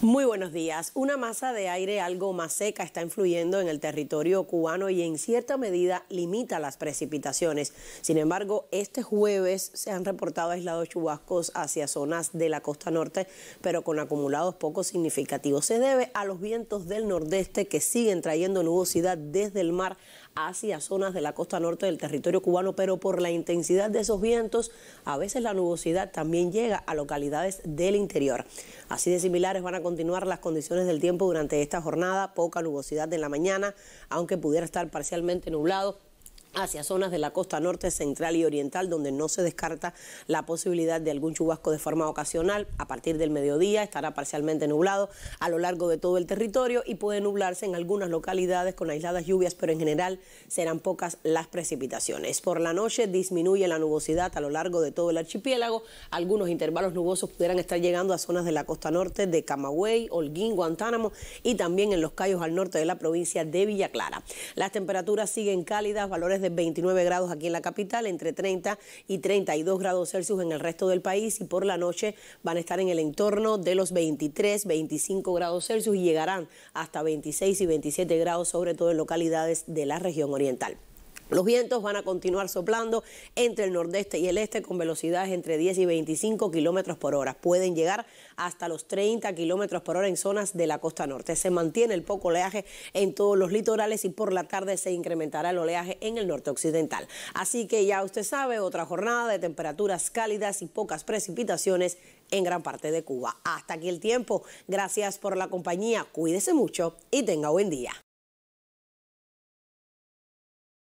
Muy buenos días. Una masa de aire algo más seca está influyendo en el territorio cubano y en cierta medida limita las precipitaciones. Sin embargo, este jueves se han reportado aislados chubascos hacia zonas de la costa norte, pero con acumulados poco significativos. Se debe a los vientos del nordeste que siguen trayendo nubosidad desde el mar hacia zonas de la costa norte del territorio cubano, pero por la intensidad de esos vientos, a veces la nubosidad también llega a localidades del interior. Así de similares van a continuar las condiciones del tiempo durante esta jornada, poca nubosidad en la mañana, aunque pudiera estar parcialmente nublado hacia zonas de la costa norte, central y oriental, donde no se descarta la posibilidad de algún chubasco de forma ocasional. A partir del mediodía estará parcialmente nublado a lo largo de todo el territorio y puede nublarse en algunas localidades con aisladas lluvias, pero en general serán pocas las precipitaciones. Por la noche disminuye la nubosidad a lo largo de todo el archipiélago. Algunos intervalos nubosos pudieran estar llegando a zonas de la costa norte de Camagüey, Holguín, Guantánamo y también en los callos al norte de la provincia de Villa Clara. Las temperaturas siguen cálidas, valores de 29 grados aquí en la capital, entre 30 y 32 grados Celsius en el resto del país y por la noche van a estar en el entorno de los 23, 25 grados Celsius y llegarán hasta 26 y 27 grados, sobre todo en localidades de la región oriental. Los vientos van a continuar soplando entre el nordeste y el este con velocidades entre 10 y 25 kilómetros por hora. Pueden llegar hasta los 30 kilómetros por hora en zonas de la costa norte. Se mantiene el poco oleaje en todos los litorales y por la tarde se incrementará el oleaje en el norte occidental. Así que ya usted sabe, otra jornada de temperaturas cálidas y pocas precipitaciones en gran parte de Cuba. Hasta aquí el tiempo. Gracias por la compañía. Cuídese mucho y tenga buen día.